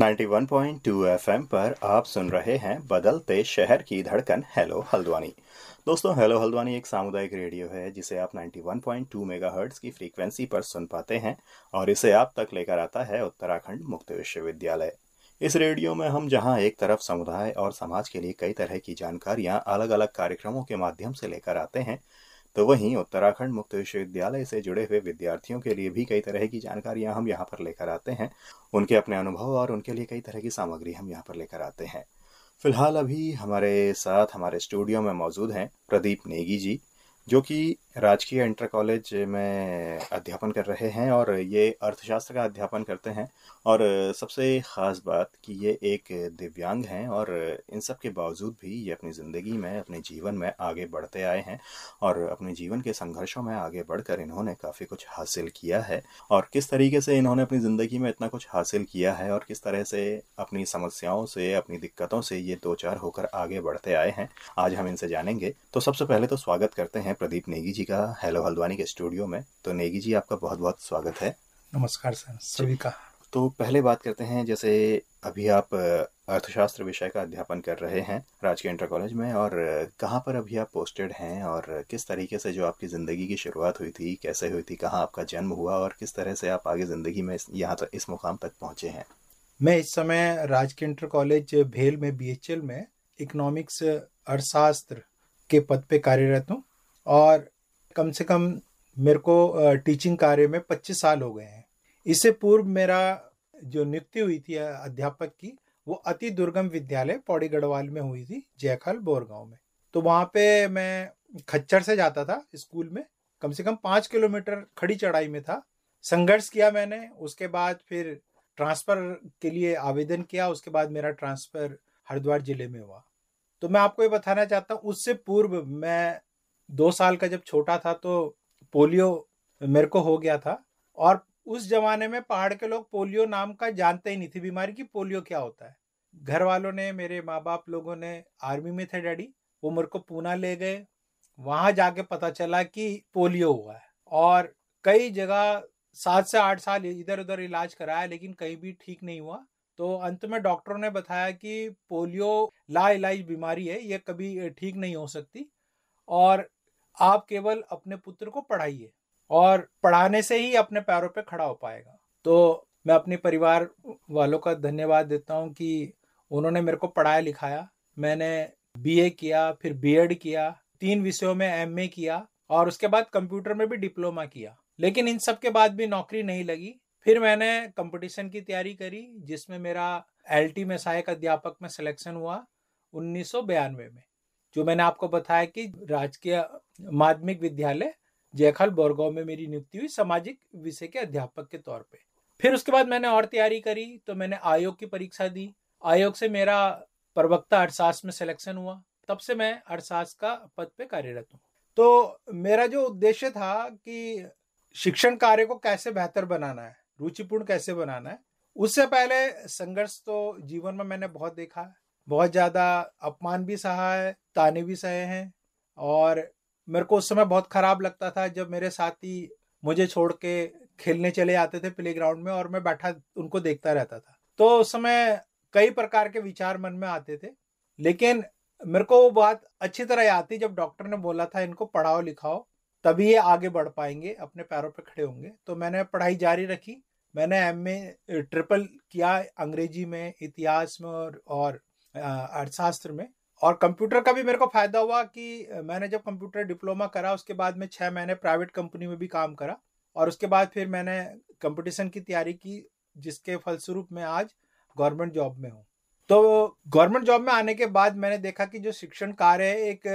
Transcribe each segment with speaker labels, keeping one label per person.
Speaker 1: 91.2 FM पर आप सुन रहे हैं बदलते शहर की धड़कन हेलो हल्द्वानी दोस्तों हेलो हल्द्वानी एक सामुदायिक रेडियो है जिसे आप 91.2 मेगाहर्ट्ज की फ्रीक्वेंसी पर सुन पाते हैं और इसे आप तक लेकर आता है उत्तराखंड मुक्त विश्वविद्यालय इस रेडियो में हम जहां एक तरफ समुदाय और समाज के लिए कई तरह की जानकारियां अलग अलग कार्यक्रमों के माध्यम से लेकर आते हैं तो वहीं उत्तराखंड मुक्त विश्वविद्यालय से जुड़े हुए विद्यार्थियों के लिए भी कई तरह की जानकारियां हम यहाँ पर लेकर आते हैं उनके अपने अनुभव और उनके लिए कई तरह की सामग्री हम यहाँ पर लेकर आते हैं फिलहाल अभी हमारे साथ हमारे स्टूडियो में मौजूद हैं प्रदीप नेगी जी जो कि राजकीय इंटर कॉलेज में अध्यापन कर रहे हैं और ये अर्थशास्त्र का अध्यापन करते हैं और सबसे ख़ास बात कि ये एक दिव्यांग हैं और इन सब के बावजूद भी ये अपनी ज़िंदगी में अपने जीवन में आगे बढ़ते आए हैं और अपने जीवन के संघर्षों में आगे बढ़कर इन्होंने काफ़ी कुछ हासिल किया है और किस तरीके से इन्होंने अपनी ज़िंदगी में इतना कुछ हासिल किया है और किस तरह से अपनी समस्याओं से अपनी दिक्कतों से ये दो चार होकर आगे बढ़ते आए हैं आज हम इनसे जानेंगे तो सबसे पहले तो स्वागत करते हैं प्रदीप नेगी जी जी का हेलो हल्द्वानी के स्टूडियो में तो नेगी जी आपका बहुत बहुत स्वागत है
Speaker 2: नमस्कार सर सभी का
Speaker 1: तो पहले बात करते हैं जैसे अभी आप अर्थशास्त्र विषय का अध्यापन कर रहे हैं राजकीय इंटर कॉलेज में और कहाँ पर अभी आप पोस्टेड हैं और किस तरीके से जो आपकी ज़िंदगी की शुरुआत हुई थी कैसे हुई थी कहाँ आपका जन्म हुआ और किस तरह से आप आगे ज़िंदगी में यहाँ तक तो इस मुकाम तक पहुँचे हैं
Speaker 2: मैं इस समय राजकीय इंटर कॉलेज भेल में बी में इकोनॉमिक्स अर्थशास्त्र के पद पर कार्यरत हूँ और कम से कम मेरे को टीचिंग कार्य में 25 साल हो गए हैं इससे पूर्व मेरा जो नियुक्ति हुई थी अध्यापक की वो अति दुर्गम विद्यालय पौड़ी गढ़वाल में हुई थी जयखल बोरगांव में तो वहाँ पे मैं खच्चर से जाता था स्कूल में कम से कम पाँच किलोमीटर खड़ी चढ़ाई में था संघर्ष किया मैंने उसके बाद फिर ट्रांसफ़र के लिए आवेदन किया उसके बाद मेरा ट्रांसफ़र हरिद्वार ज़िले में हुआ तो मैं आपको ये बताना चाहता हूँ उससे पूर्व मैं दो साल का जब छोटा था तो पोलियो मेरे को हो गया था और उस जमाने में पहाड़ के लोग पोलियो नाम का जानते ही नहीं थे बीमारी की पोलियो क्या होता है घर वालों ने मेरे माँ बाप लोगों ने आर्मी में थे डैडी वो मेरे को पूना ले गए वहाँ जाके पता चला कि पोलियो हुआ है और कई जगह सात से आठ साल इधर उधर इलाज कराया लेकिन कहीं भी ठीक नहीं हुआ तो अंत में डॉक्टरों ने बताया कि पोलियो लाइलाज बीमारी है ये कभी ठीक नहीं हो सकती और आप केवल अपने पुत्र को पढ़ाइए और पढ़ाने से ही अपने पैरों पे खड़ा हो पाएगा तो मैं अपने परिवार वालों का धन्यवाद देता हूँ कि उन्होंने मेरे को पढ़ाया लिखाया मैंने बीए किया फिर बीएड किया तीन विषयों में एमए किया और उसके बाद कंप्यूटर में भी डिप्लोमा किया लेकिन इन सब के बाद भी नौकरी नहीं लगी फिर मैंने कंपटीशन की तैयारी करी जिसमें मेरा एलटी में सहायक अध्यापक में सिलेक्शन हुआ उन्नीस में जो मैंने आपको बताया कि राजकीय माध्यमिक विद्यालय जयखल बोरगांव में मेरी नियुक्ति हुई सामाजिक विषय के अध्यापक के तौर पे फिर उसके बाद मैंने और तैयारी करी तो मैंने आयोग की परीक्षा दी आयोग से मेरा प्रवक्ता अर्थशास्त्र में सिलेक्शन हुआ तब से मैं अर्थशास्त्र का पद पे कार्यरत हूँ तो मेरा जो उद्देश्य था कि शिक्षण कार्य को कैसे बेहतर बनाना है रुचिपूर्ण कैसे बनाना है उससे पहले संघर्ष तो जीवन में मैंने बहुत देखा है बहुत ज़्यादा अपमान भी सहा है ताने भी सहे हैं और मेरे को उस समय बहुत ख़राब लगता था जब मेरे साथी मुझे छोड़ के खेलने चले आते थे प्ले ग्राउंड में और मैं बैठा उनको देखता रहता था तो उस समय कई प्रकार के विचार मन में आते थे लेकिन मेरे को वो बात अच्छी तरह याद थी जब डॉक्टर ने बोला था इनको पढ़ाओ लिखाओ तभी ये आगे बढ़ पाएंगे अपने पैरों पर खड़े होंगे तो मैंने पढ़ाई जारी रखी मैंने एम ए ट्रिपल किया अंग्रेजी में इतिहास में और अर्थशास्त्र में और कंप्यूटर का भी मेरे को फ़ायदा हुआ कि मैंने जब कंप्यूटर डिप्लोमा करा उसके बाद में छः महीने प्राइवेट कंपनी में भी काम करा और उसके बाद फिर मैंने कंपटीशन की तैयारी की जिसके फलस्वरूप मैं आज गवर्नमेंट जॉब में हूँ तो गवर्नमेंट जॉब में आने के बाद मैंने देखा कि जो शिक्षण कार्य है एक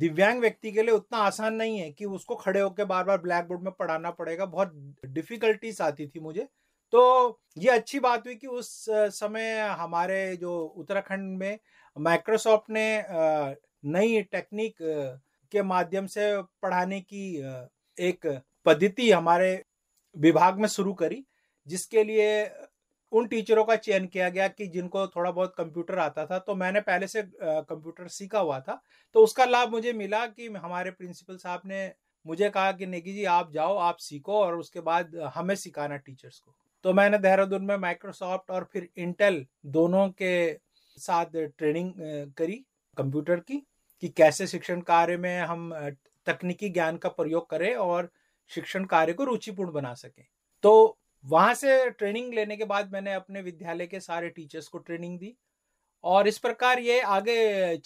Speaker 2: दिव्यांग व्यक्ति के लिए उतना आसान नहीं है कि उसको खड़े होकर बार बार ब्लैक बोर्ड में पढ़ाना पड़ेगा बहुत डिफिकल्टीज आती थी मुझे तो ये अच्छी बात हुई कि उस समय हमारे जो उत्तराखंड में माइक्रोसॉफ्ट ने नई टेक्निक के माध्यम से पढ़ाने की एक पद्धति हमारे विभाग में शुरू करी जिसके लिए उन टीचरों का चयन किया गया कि जिनको थोड़ा बहुत कंप्यूटर आता था तो मैंने पहले से कंप्यूटर सीखा हुआ था तो उसका लाभ मुझे मिला कि हमारे प्रिंसिपल साहब ने मुझे कहा कि नेगी जी आप जाओ आप सीखो और उसके बाद हमें सिखाना टीचर्स को तो मैंने देहरादून में माइक्रोसॉफ्ट और फिर इंटेल दोनों के साथ ट्रेनिंग करी कंप्यूटर की कि कैसे शिक्षण कार्य में हम तकनीकी ज्ञान का प्रयोग करें और शिक्षण कार्य को रुचिपूर्ण बना सकें तो वहां से ट्रेनिंग लेने के बाद मैंने अपने विद्यालय के सारे टीचर्स को ट्रेनिंग दी और इस प्रकार ये आगे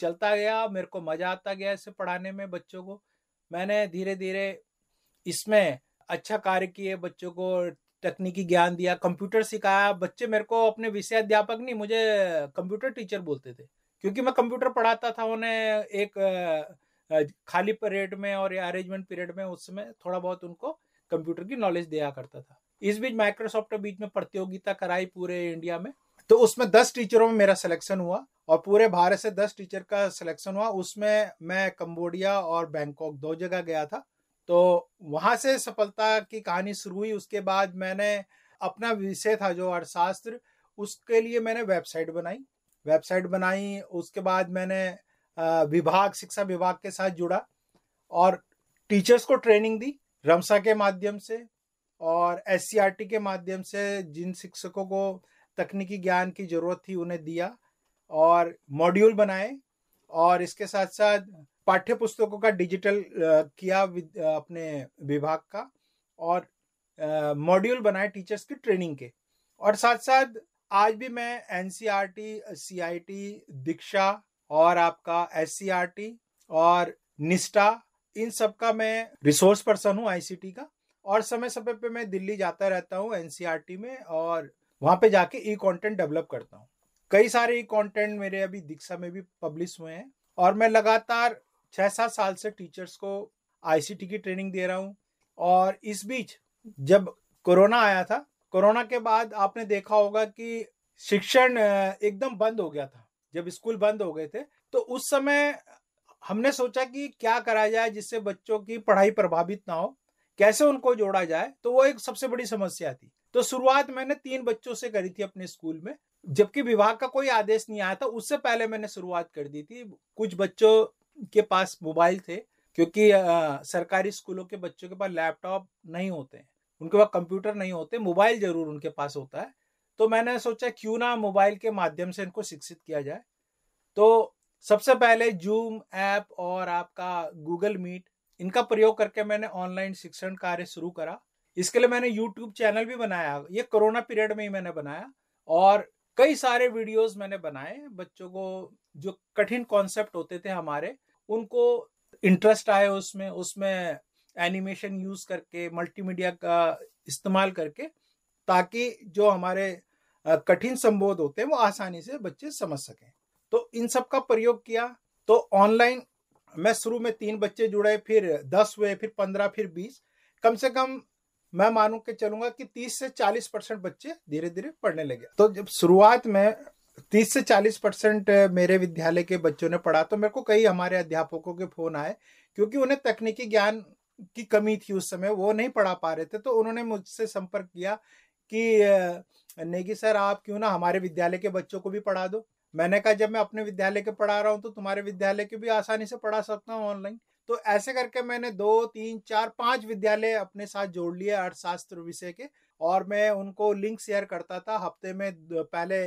Speaker 2: चलता गया मेरे को मज़ा आता गया इसे पढ़ाने में बच्चों को मैंने धीरे धीरे इसमें अच्छा कार्य किए बच्चों को तकनीकी ज्ञान दिया कंप्यूटर सिखाया बच्चे मेरे को अपने विषय अध्यापक नहीं मुझे कंप्यूटर टीचर बोलते थे क्योंकि मैं कंप्यूटर पढ़ाता था उन्हें एक खाली पीरियड में और अरेंजमेंट पीरियड में उसमें थोड़ा बहुत उनको कंप्यूटर की नॉलेज दिया करता था इस बीच माइक्रोसॉफ्ट के बीच में प्रतियोगिता कराई पूरे इंडिया में तो उसमें दस टीचरों में मेरा सिलेक्शन हुआ और पूरे भारत से दस टीचर का सिलेक्शन हुआ उसमें मैं कंबोडिया और बैंकॉक दो जगह गया था तो वहाँ से सफलता की कहानी शुरू हुई उसके बाद मैंने अपना विषय था जो अर्थशास्त्र उसके लिए मैंने वेबसाइट बनाई वेबसाइट बनाई उसके बाद मैंने विभाग शिक्षा विभाग के साथ जुड़ा और टीचर्स को ट्रेनिंग दी रमसा के माध्यम से और एस के माध्यम से जिन शिक्षकों को तकनीकी ज्ञान की ज़रूरत थी उन्हें दिया और मॉड्यूल बनाए और इसके साथ साथ पाठ्य पुस्तकों का डिजिटल किया अपने विभाग का और मॉड्यूल बनाए टीचर्स की ट्रेनिंग के और साथ साथ आज भी मैं एन टी दीक्षा और आपका एस और निष्ठा इन सब का मैं रिसोर्स पर्सन हूँ टी का और समय समय पे मैं दिल्ली जाता रहता हूँ टी में और वहाँ पे जाके ई कंटेंट डेवलप करता हूँ कई सारे ई कंटेंट मेरे अभी दीक्षा में भी पब्लिश हुए हैं और मैं लगातार छः सात साल से टीचर्स को आईसीटी की ट्रेनिंग दे रहा हूँ और इस बीच जब कोरोना आया था कोरोना के बाद आपने देखा होगा कि शिक्षण एकदम बंद हो गया था जब स्कूल बंद हो गए थे तो उस समय हमने सोचा कि क्या करा जाए जिससे बच्चों की पढ़ाई प्रभावित ना हो कैसे उनको जोड़ा जाए तो वो एक सबसे बड़ी समस्या थी तो शुरुआत मैंने तीन बच्चों से करी थी अपने स्कूल में जबकि विभाग का कोई आदेश नहीं आया था उससे पहले मैंने शुरुआत कर दी थी कुछ बच्चों के पास मोबाइल थे क्योंकि आ, सरकारी स्कूलों के बच्चों के पास लैपटॉप नहीं होते हैं उनके पास कंप्यूटर नहीं होते मोबाइल जरूर उनके पास होता है तो मैंने सोचा क्यों ना मोबाइल के माध्यम से इनको शिक्षित किया जाए तो सबसे पहले जूम ऐप और आपका गूगल मीट इनका प्रयोग करके मैंने ऑनलाइन शिक्षण कार्य शुरू करा इसके लिए मैंने यूट्यूब चैनल भी बनाया ये कोरोना पीरियड में ही मैंने बनाया और कई सारे वीडियोस मैंने बनाए बच्चों को जो कठिन कॉन्सेप्ट होते थे हमारे उनको इंटरेस्ट आए उसमें उसमें एनिमेशन यूज करके मल्टीमीडिया का इस्तेमाल करके ताकि जो हमारे कठिन संबोध होते हैं वो आसानी से बच्चे समझ सकें तो इन सब का प्रयोग किया तो ऑनलाइन मैं शुरू में तीन बच्चे जुड़े फिर दस हुए फिर पंद्रह फिर बीस कम से कम मैं मानू के चलूंगा कि 30 से 40 परसेंट बच्चे धीरे धीरे पढ़ने लगे तो जब शुरुआत में 30 से 40 परसेंट मेरे विद्यालय के बच्चों ने पढ़ा तो मेरे को कई हमारे अध्यापकों के फोन आए क्योंकि उन्हें तकनीकी ज्ञान की कमी थी उस समय वो नहीं पढ़ा पा रहे थे तो उन्होंने मुझसे संपर्क किया कि नेगी सर आप क्यों ना हमारे विद्यालय के बच्चों को भी पढ़ा दो मैंने कहा जब मैं अपने विद्यालय के पढ़ा रहा हूँ तो तुम्हारे विद्यालय के भी आसानी से पढ़ा सकता हूँ ऑनलाइन तो ऐसे करके मैंने दो तीन चार पांच विद्यालय अपने साथ जोड़ लिए अर्थशास्त्र विषय के और मैं उनको लिंक शेयर करता था हफ्ते में पहले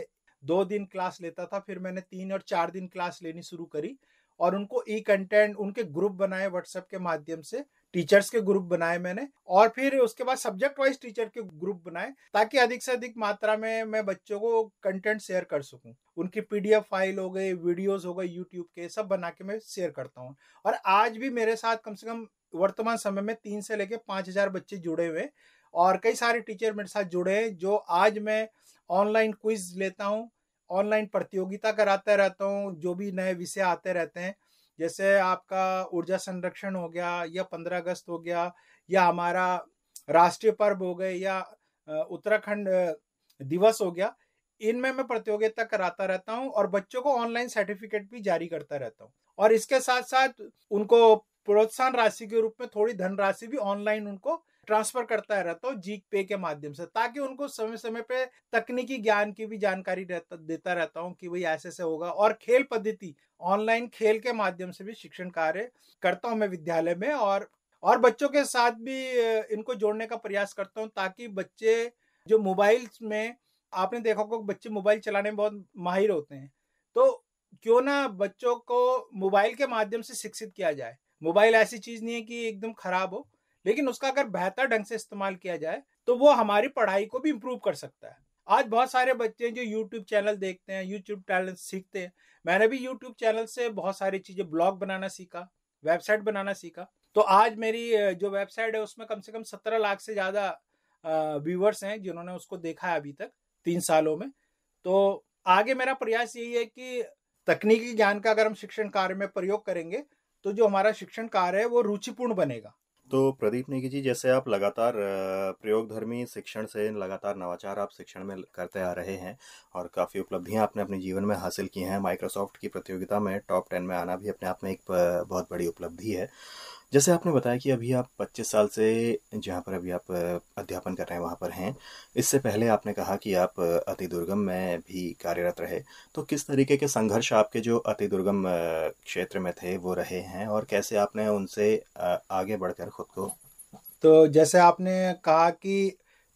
Speaker 2: दो दिन क्लास लेता था फिर मैंने तीन और चार दिन क्लास लेनी शुरू करी और उनको ई कंटेंट उनके ग्रुप बनाए व्हाट्सएप के माध्यम से टीचर्स के ग्रुप बनाए मैंने और फिर उसके बाद सब्जेक्ट वाइज टीचर के ग्रुप बनाए ताकि अधिक से अधिक मात्रा में मैं बच्चों को कंटेंट शेयर कर सकूं उनकी पीडीएफ फाइल हो गई वीडियोस हो गए यूट्यूब के सब बना के मैं शेयर करता हूँ और आज भी मेरे साथ कम से कम वर्तमान समय में तीन से लेकर पाँच हजार बच्चे जुड़े हुए और कई सारे टीचर मेरे साथ जुड़े हैं जो आज मैं ऑनलाइन क्विज लेता हूँ ऑनलाइन प्रतियोगिता कराते रहता हूँ जो भी नए विषय आते रहते हैं जैसे आपका ऊर्जा संरक्षण हो गया या पंद्रह अगस्त हो गया या हमारा राष्ट्रीय पर्व हो गए या उत्तराखंड दिवस हो गया इनमें मैं प्रतियोगिता कराता रहता हूँ और बच्चों को ऑनलाइन सर्टिफिकेट भी जारी करता रहता हूँ और इसके साथ साथ उनको प्रोत्साहन राशि के रूप में थोड़ी धनराशि भी ऑनलाइन उनको ट्रांसफर करता रहता हूँ जी पे के माध्यम से ताकि उनको समय समय पे तकनीकी ज्ञान की भी जानकारी रहता, देता रहता हूँ कि भाई ऐसे ऐसे होगा और खेल पद्धति ऑनलाइन खेल के माध्यम से भी शिक्षण कार्य करता हूँ मैं विद्यालय में और और बच्चों के साथ भी इनको जोड़ने का प्रयास करता हूँ ताकि बच्चे जो मोबाइल में आपने देखा होगा बच्चे मोबाइल चलाने में बहुत माहिर होते हैं तो क्यों ना बच्चों को मोबाइल के माध्यम से शिक्षित किया जाए मोबाइल ऐसी चीज़ नहीं है कि एकदम खराब हो लेकिन उसका अगर बेहतर ढंग से इस्तेमाल किया जाए तो वो हमारी पढ़ाई को भी इम्प्रूव कर सकता है आज बहुत सारे बच्चे हैं जो यूट्यूब चैनल देखते हैं यूट्यूब चैनल सीखते हैं मैंने भी यूट्यूब चैनल से बहुत सारी चीज़ें ब्लॉग बनाना सीखा वेबसाइट बनाना सीखा तो आज मेरी जो वेबसाइट है उसमें कम से कम सत्रह लाख से ज़्यादा व्यूवर्स हैं जिन्होंने उसको देखा है अभी तक तीन सालों में तो आगे मेरा प्रयास यही है कि तकनीकी ज्ञान का अगर हम शिक्षण कार्य में प्रयोग करेंगे तो जो हमारा शिक्षण कार्य है वो रुचिपूर्ण बनेगा
Speaker 1: तो प्रदीप नेगी जी जैसे आप लगातार प्रयोगधर्मी शिक्षण से लगातार नवाचार आप शिक्षण में करते आ रहे हैं और काफ़ी उपलब्धियां आपने अपने जीवन में हासिल की हैं माइक्रोसॉफ्ट की प्रतियोगिता में टॉप टेन में आना भी अपने आप में एक बहुत बड़ी उपलब्धि है जैसे आपने बताया कि अभी आप 25 साल से जहाँ पर अभी आप अध्यापन कर रहे हैं वहाँ पर हैं इससे पहले आपने कहा कि आप अति दुर्गम में भी कार्यरत रहे तो किस तरीके के संघर्ष आपके जो अति दुर्गम क्षेत्र में थे वो रहे
Speaker 2: हैं और कैसे आपने उनसे आगे बढ़कर खुद को तो जैसे आपने कहा कि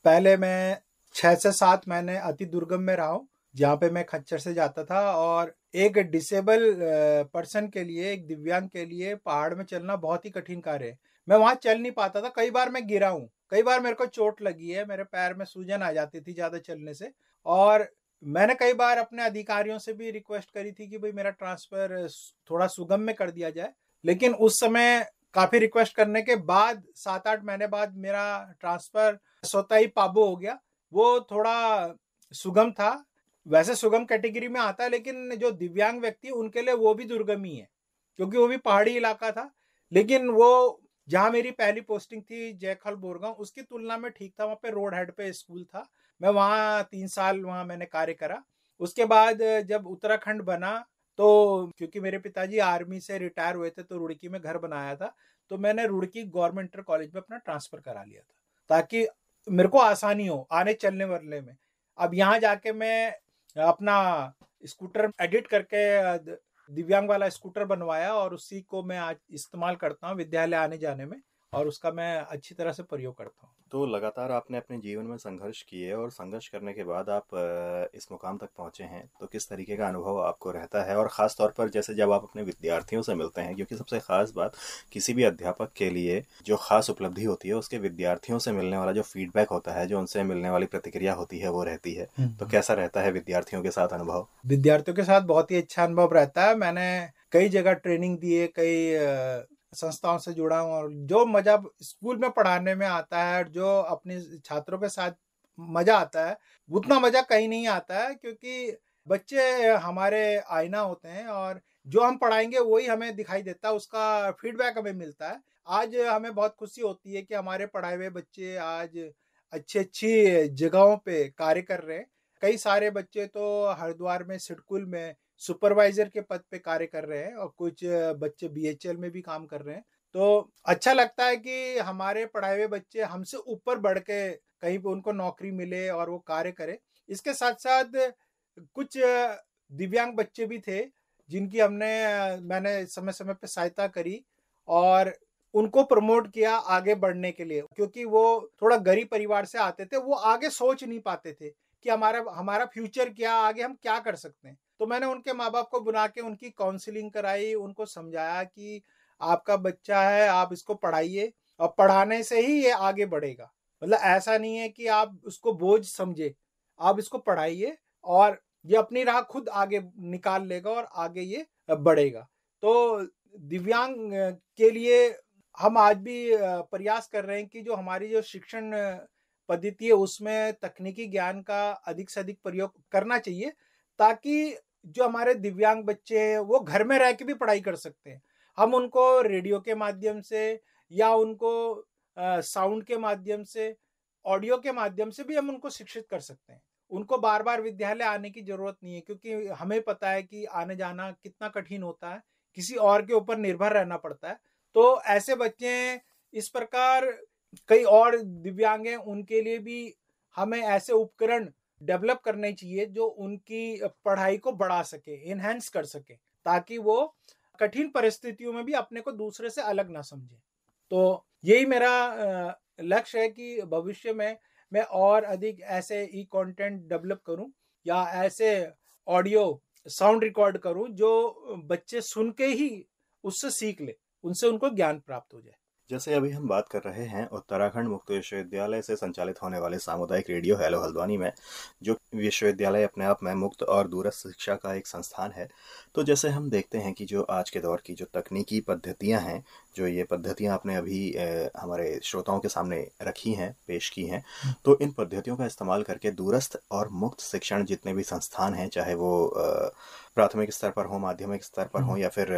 Speaker 2: पहले मैं छः से सात महीने अति दुर्गम में रहा हूँ जहाँ पे मैं खच्चर से जाता था और एक डिसेबल पर्सन के लिए एक दिव्यांग के लिए पहाड़ में चलना बहुत ही कठिन कार्य है मैं वहाँ चल नहीं पाता था कई बार मैं गिरा हूँ कई बार मेरे को चोट लगी है मेरे पैर में सूजन आ जाती थी ज़्यादा चलने से और मैंने कई बार अपने अधिकारियों से भी रिक्वेस्ट करी थी कि भाई मेरा ट्रांसफ़र थोड़ा सुगम में कर दिया जाए लेकिन उस समय काफ़ी रिक्वेस्ट करने के बाद सात आठ महीने बाद मेरा ट्रांसफ़र स्वतः ही पाबू हो गया वो थोड़ा सुगम था वैसे सुगम कैटेगरी में आता है लेकिन जो दिव्यांग व्यक्ति उनके लिए वो भी दुर्गम ही है क्योंकि वो भी पहाड़ी इलाका था लेकिन वो जहाँ मेरी पहली पोस्टिंग थी जयखल बोरगांव उसकी तुलना में ठीक था वहाँ पे रोड हेड पे स्कूल था मैं वहाँ तीन साल वहाँ मैंने कार्य करा उसके बाद जब उत्तराखंड बना तो क्योंकि मेरे पिताजी आर्मी से रिटायर हुए थे तो रुड़की में घर बनाया था तो मैंने रुड़की गवर्नमेंट इंटर कॉलेज में अपना ट्रांसफर करा लिया था ताकि मेरे को आसानी हो आने चलने वाले में अब यहाँ जाके मैं अपना स्कूटर एडिट करके दिव्यांग वाला स्कूटर बनवाया और उसी को मैं आज इस्तेमाल करता हूँ विद्यालय आने जाने में और उसका मैं अच्छी तरह से प्रयोग करता हूँ तो
Speaker 1: लगातार आपने अपने जीवन में संघर्ष किए और संघर्ष करने के बाद आप इस मुकाम तक पहुँचे हैं तो किस तरीके का अनुभव आपको रहता है और ख़ास तौर पर जैसे जब आप अपने विद्यार्थियों से मिलते हैं क्योंकि सबसे ख़ास बात किसी भी अध्यापक के लिए जो ख़ास उपलब्धि होती है उसके विद्यार्थियों से मिलने वाला जो फीडबैक होता है जो उनसे मिलने वाली प्रतिक्रिया होती है वो रहती है हम्म, तो हम्म। कैसा रहता है विद्यार्थियों के साथ
Speaker 2: अनुभव विद्यार्थियों के साथ बहुत ही अच्छा अनुभव रहता है मैंने कई जगह ट्रेनिंग दी है कई संस्थाओं से जुड़ा हूँ और जो मज़ा स्कूल में पढ़ाने में आता है जो अपने छात्रों के साथ मज़ा आता है उतना मज़ा कहीं नहीं आता है क्योंकि बच्चे हमारे आईना होते हैं और जो हम पढ़ाएंगे वही हमें दिखाई देता है उसका फीडबैक हमें मिलता है आज हमें बहुत खुशी होती है कि हमारे पढ़ाए हुए बच्चे आज अच्छी अच्छी जगहों पे कार्य कर रहे हैं कई सारे बच्चे तो हरिद्वार में सिडकुल में सुपरवाइजर के पद पे कार्य कर रहे हैं और कुछ बच्चे बीएचएल में भी काम कर रहे हैं तो अच्छा लगता है कि हमारे पढ़ाए हुए बच्चे हमसे ऊपर बढ़ के कहीं पर उनको नौकरी मिले और वो कार्य करे इसके साथ साथ कुछ दिव्यांग बच्चे भी थे जिनकी हमने मैंने समय समय पर सहायता करी और उनको प्रमोट किया आगे बढ़ने के लिए क्योंकि वो थोड़ा गरीब परिवार से आते थे वो आगे सोच नहीं पाते थे कि हमारा हमारा फ्यूचर क्या आगे हम क्या कर सकते हैं तो मैंने उनके माँ बाप को बुला के उनकी काउंसिलिंग कराई उनको समझाया कि आपका बच्चा है आप इसको पढ़ाइए और पढ़ाने से ही ये आगे बढ़ेगा मतलब ऐसा नहीं है कि आप उसको बोझ समझे आप इसको पढ़ाइए और ये अपनी राह खुद आगे निकाल लेगा और आगे ये बढ़ेगा तो दिव्यांग के लिए हम आज भी प्रयास कर रहे हैं कि जो हमारी जो शिक्षण पद्धति है उसमें तकनीकी ज्ञान का अधिक से अधिक प्रयोग करना चाहिए ताकि जो हमारे दिव्यांग बच्चे हैं वो घर में रह के भी पढ़ाई कर सकते हैं हम उनको रेडियो के माध्यम से या उनको साउंड के माध्यम से ऑडियो के माध्यम से भी हम उनको शिक्षित कर सकते हैं उनको बार बार विद्यालय आने की जरूरत नहीं है क्योंकि हमें पता है कि आने जाना कितना कठिन होता है किसी और के ऊपर निर्भर रहना पड़ता है तो ऐसे बच्चे इस प्रकार कई और दिव्यांग हैं उनके लिए भी हमें ऐसे उपकरण डेवलप करने चाहिए जो उनकी पढ़ाई को बढ़ा सके इनहेंस कर सके ताकि वो कठिन परिस्थितियों में भी अपने को दूसरे से अलग ना समझे तो यही मेरा लक्ष्य है कि भविष्य में मैं और अधिक ऐसे ई कंटेंट डेवलप करूं या ऐसे ऑडियो साउंड रिकॉर्ड करूं जो बच्चे सुन के ही उससे सीख ले उनसे उनको ज्ञान प्राप्त हो जाए
Speaker 1: जैसे अभी हम बात कर रहे हैं उत्तराखंड मुक्त विश्वविद्यालय से संचालित होने वाले सामुदायिक रेडियो हेलो हल्द्वानी में जो विश्वविद्यालय अपने आप में मुक्त और दूरस्थ शिक्षा का एक संस्थान है तो जैसे हम देखते हैं कि जो आज के दौर की जो तकनीकी पद्धतियां हैं जो ये पद्धतियां आपने अभी हमारे श्रोताओं के सामने रखी हैं पेश की हैं हम्म। तो इन पद्धतियों का इस्तेमाल करके दूरस्थ और मुक्त शिक्षण जितने भी संस्थान हैं चाहे वो प्राथमिक स्तर पर हो माध्यमिक स्तर पर हो हम्म। या फिर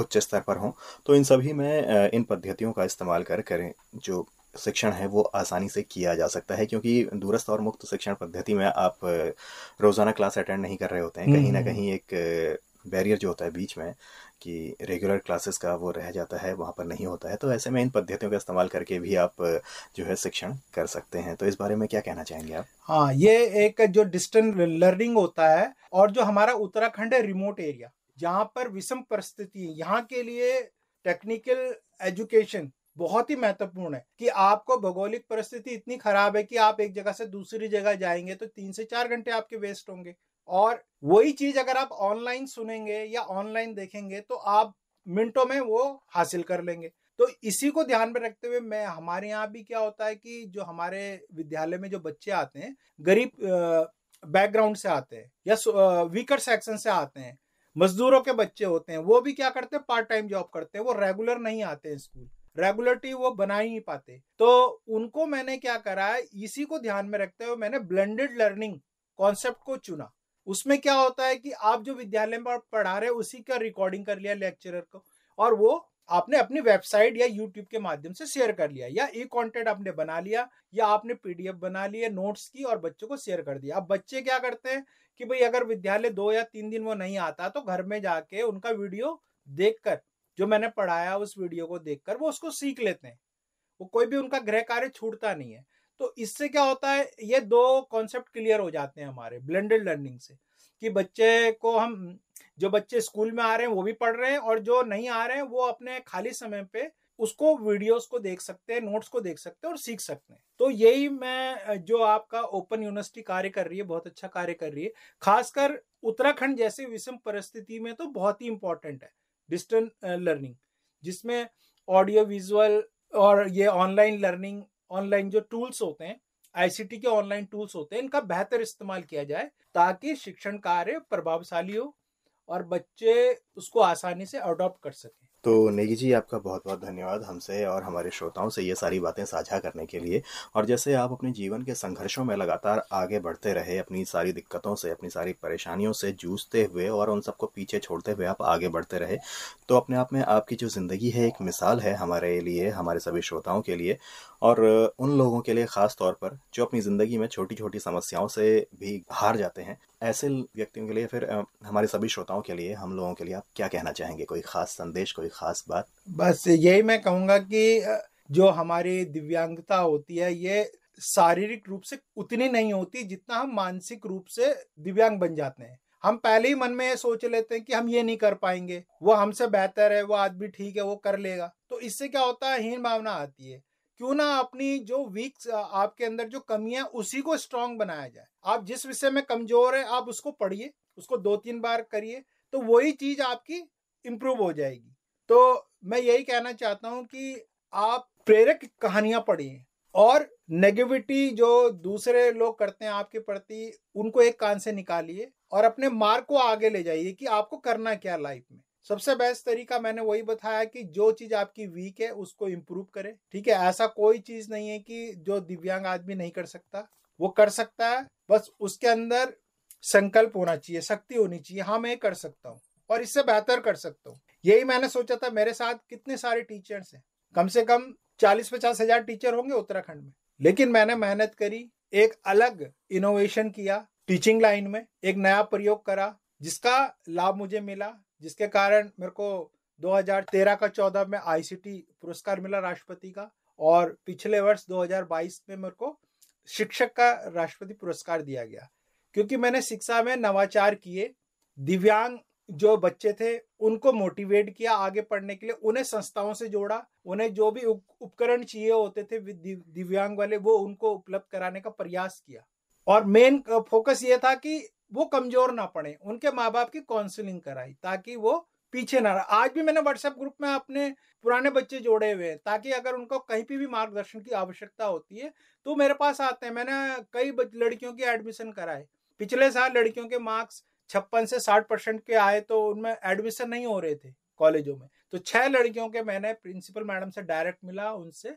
Speaker 1: उच्च स्तर पर हो तो इन सभी में इन पद्धतियों का इस्तेमाल कर करें जो शिक्षण है वो आसानी से किया जा सकता है क्योंकि दूरस्थ और मुक्त शिक्षण पद्धति में आप रोज़ाना क्लास अटेंड नहीं कर रहे होते हैं कहीं ना हम्म। कहीं एक बैरियर जो होता है बीच में कि रेगुलर क्लासेस का वो रह जाता है वहाँ पर नहीं होता है तो ऐसे में इन पद्धतियों का इस्तेमाल करके भी आप जो है शिक्षण कर सकते हैं तो इस बारे में क्या कहना चाहेंगे आप
Speaker 2: हाँ ये एक जो डिस्टेंस लर्निंग होता है और जो हमारा उत्तराखंड है रिमोट एरिया जहाँ पर विषम परिस्थिति यहाँ के लिए टेक्निकल एजुकेशन बहुत ही महत्वपूर्ण है कि आपको भौगोलिक परिस्थिति इतनी खराब है कि आप एक जगह से दूसरी जगह जाएंगे तो तीन से चार घंटे आपके वेस्ट होंगे और वही चीज अगर आप ऑनलाइन सुनेंगे या ऑनलाइन देखेंगे तो आप मिनटों में वो हासिल कर लेंगे तो इसी को ध्यान में रखते हुए मैं हमारे यहाँ भी क्या होता है कि जो हमारे विद्यालय में जो बच्चे आते हैं गरीब बैकग्राउंड से आते हैं या वीकर सेक्शन से आते हैं मजदूरों के बच्चे होते हैं वो भी क्या करते हैं पार्ट टाइम जॉब करते हैं वो रेगुलर नहीं आते हैं स्कूल रेगुलरिटी वो बना ही नहीं पाते तो उनको मैंने क्या करा है इसी को ध्यान में रखते हुए मैंने ब्लेंडेड लर्निंग कॉन्सेप्ट को चुना उसमें क्या होता है कि आप जो विद्यालय में पढ़ा रहे उसी का रिकॉर्डिंग कर लिया लेक्चरर को और वो आपने अपनी वेबसाइट या यूट्यूब के माध्यम से शेयर कर लिया या ई कॉन्टेंट आपने बना लिया या आपने पीडीएफ बना लिया नोट्स की और बच्चों को शेयर कर दिया अब बच्चे क्या करते हैं कि भाई अगर विद्यालय दो या तीन दिन वो नहीं आता तो घर में जाके उनका वीडियो देखकर जो मैंने पढ़ाया उस वीडियो को देखकर वो उसको सीख लेते हैं वो कोई भी उनका गृह कार्य छूटता नहीं है तो इससे क्या होता है ये दो कॉन्सेप्ट क्लियर हो जाते हैं हमारे ब्लेंडेड लर्निंग से कि बच्चे को हम जो बच्चे स्कूल में आ रहे हैं वो भी पढ़ रहे हैं और जो नहीं आ रहे हैं वो अपने खाली समय पे उसको वीडियोस को देख सकते हैं नोट्स को देख सकते हैं और सीख सकते हैं तो यही मैं जो आपका ओपन यूनिवर्सिटी कार्य कर रही है बहुत अच्छा कार्य कर रही है खासकर उत्तराखंड जैसे विषम परिस्थिति में तो बहुत ही इंपॉर्टेंट है डिस्टेंस लर्निंग जिसमें ऑडियो विजुअल और ये ऑनलाइन लर्निंग ऑनलाइन जो टूल्स होते हैं आईसीटी के ऑनलाइन टूल्स होते हैं इनका बेहतर इस्तेमाल किया जाए ताकि शिक्षण कार्य प्रभावशाली हो और बच्चे उसको आसानी से अडॉप्ट कर सकें
Speaker 1: तो नेगी जी आपका बहुत बहुत धन्यवाद हमसे और हमारे श्रोताओं से ये सारी बातें साझा करने के लिए और जैसे आप अपने जीवन के संघर्षों में लगातार आगे बढ़ते रहे अपनी सारी दिक्कतों से अपनी सारी परेशानियों से जूझते हुए और उन सबको पीछे छोड़ते हुए आप आगे बढ़ते रहे तो अपने आप में आपकी जो ज़िंदगी है एक मिसाल है हमारे लिए हमारे सभी श्रोताओं के लिए और उन लोगों के लिए खास तौर पर जो अपनी ज़िंदगी में छोटी छोटी समस्याओं से भी हार जाते हैं ऐसे व्यक्तियों के लिए फिर हमारे सभी श्रोताओं के लिए हम लोगों के लिए आप क्या कहना चाहेंगे कोई ख़ास संदेश कोई ख़ास बात
Speaker 2: बस यही मैं कहूँगा कि जो हमारी दिव्यांगता होती है ये शारीरिक रूप से उतनी नहीं होती जितना हम मानसिक रूप से दिव्यांग बन जाते हैं हम पहले ही मन में ये सोच लेते हैं कि हम ये नहीं कर पाएंगे वो हमसे बेहतर है वो आदमी ठीक है वो कर लेगा तो इससे क्या होता है हीन भावना आती है क्यों ना अपनी जो वीक आपके अंदर जो कमियां उसी को स्ट्रांग बनाया जाए आप जिस विषय में कमजोर है आप उसको पढ़िए उसको दो तीन बार करिए तो वही चीज आपकी इम्प्रूव हो जाएगी तो मैं यही कहना चाहता हूँ कि आप प्रेरक कहानियां पढ़िए और नेगेटिविटी जो दूसरे लोग करते हैं आपके प्रति उनको एक कान से निकालिए और अपने मार्ग को आगे ले जाइए कि आपको करना क्या लाइफ में सबसे बेस्ट तरीका मैंने वही बताया कि जो चीज आपकी वीक है उसको इम्प्रूव करे ठीक है ऐसा कोई चीज नहीं है कि जो दिव्यांग आदमी नहीं कर सकता वो कर सकता है बस उसके अंदर संकल्प होना चाहिए शक्ति होनी चाहिए हाँ मैं कर सकता हूँ और इससे बेहतर कर सकता हूँ यही मैंने सोचा था मेरे साथ कितने सारे टीचर्स हैं कम से कम चालीस पचास हजार टीचर होंगे उत्तराखंड में लेकिन मैंने मेहनत करी एक अलग इनोवेशन किया टीचिंग लाइन में एक नया प्रयोग करा जिसका लाभ मुझे मिला जिसके कारण मेरे को 2013 का 14 में आईसीटी पुरस्कार मिला राष्ट्रपति का और पिछले वर्ष 2022 में मेरे को शिक्षक का राष्ट्रपति पुरस्कार दिया गया क्योंकि मैंने शिक्षा में नवाचार किए दिव्यांग जो बच्चे थे उनको मोटिवेट किया आगे पढ़ने के लिए उन्हें संस्थाओं से जोड़ा उन्हें जो भी उपकरण चाहिए होते थे दिव्यांग वाले वो उनको उपलब्ध कराने का प्रयास किया और मेन फोकस ये था कि वो कमजोर ना पड़े उनके माँ बाप की काउंसलिंग कराई ताकि वो पीछे ना रहा आज भी मैंने व्हाट्सएप ग्रुप में अपने पुराने बच्चे जोड़े हुए हैं ताकि अगर उनको कहीं पे भी मार्गदर्शन की आवश्यकता होती है तो मेरे पास आते हैं मैंने कई लड़कियों की एडमिशन कराए पिछले साल लड़कियों के मार्क्स छप्पन से साठ परसेंट के आए तो उनमें एडमिशन नहीं हो रहे थे कॉलेजों में तो छह लड़कियों के मैंने प्रिंसिपल मैडम से डायरेक्ट मिला उनसे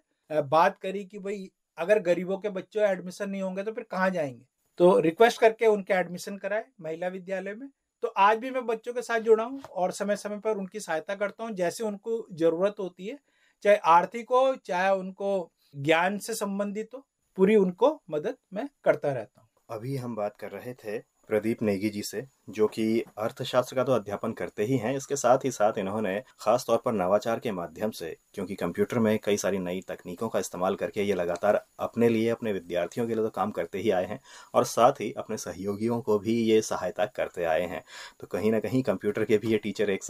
Speaker 2: बात करी कि भाई अगर गरीबों के बच्चों एडमिशन नहीं होंगे तो फिर कहाँ जाएंगे तो रिक्वेस्ट करके उनके एडमिशन कराए महिला विद्यालय में तो आज भी मैं बच्चों के साथ जुड़ा हूँ और समय समय पर उनकी सहायता करता हूँ जैसे उनको जरूरत होती है चाहे आर्थिक हो चाहे उनको ज्ञान से संबंधित हो पूरी उनको मदद मैं करता रहता हूँ अभी हम बात कर रहे थे
Speaker 1: प्रदीप नेगी जी से जो कि अर्थशास्त्र का तो अध्यापन करते ही हैं इसके साथ ही साथ इन्होंने खास तौर पर नवाचार के माध्यम से क्योंकि कंप्यूटर में कई सारी नई तकनीकों का इस्तेमाल करके ये लगातार अपने लिए अपने विद्यार्थियों के लिए तो काम करते ही आए हैं और साथ ही अपने सहयोगियों को भी ये सहायता करते आए हैं तो कहीं ना कहीं कंप्यूटर के भी ये टीचर एक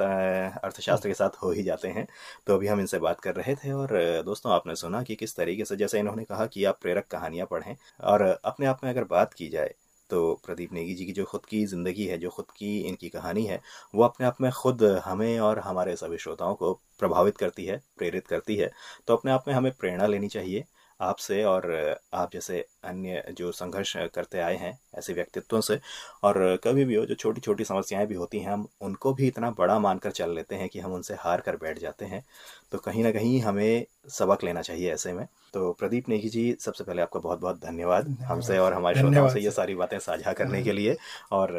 Speaker 1: अर्थशास्त्र के साथ हो ही जाते हैं तो अभी हम इनसे बात कर रहे थे और दोस्तों आपने सुना कि किस तरीके से जैसे इन्होंने कहा कि आप प्रेरक कहानियाँ पढ़ें और अपने आप में अगर बात की जाए तो प्रदीप नेगी जी की जो खुद की ज़िंदगी है जो खुद की इनकी कहानी है वो अपने आप में खुद हमें और हमारे सभी श्रोताओं को प्रभावित करती है प्रेरित करती है तो अपने आप में हमें प्रेरणा लेनी चाहिए आपसे और आप जैसे अन्य जो संघर्ष करते आए हैं ऐसे व्यक्तित्वों से और कभी भी हो जो छोटी छोटी समस्याएं भी होती हैं हम उनको भी इतना बड़ा मानकर चल लेते हैं कि हम उनसे हार कर बैठ जाते हैं तो कहीं ना कहीं हमें सबक लेना चाहिए ऐसे में तो प्रदीप नेगी जी सबसे पहले आपका बहुत बहुत धन्यवाद हमसे और हमारे श्रोताओं से ये सारी बातें साझा करने के लिए और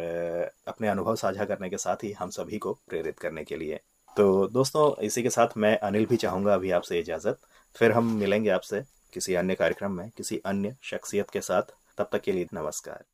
Speaker 1: अपने अनुभव साझा करने के साथ ही हम सभी को प्रेरित करने के लिए तो दोस्तों इसी के साथ मैं अनिल भी चाहूँगा अभी आपसे इजाज़त फिर हम मिलेंगे आपसे किसी अन्य कार्यक्रम में किसी अन्य शख्सियत के साथ तब तक के लिए नमस्कार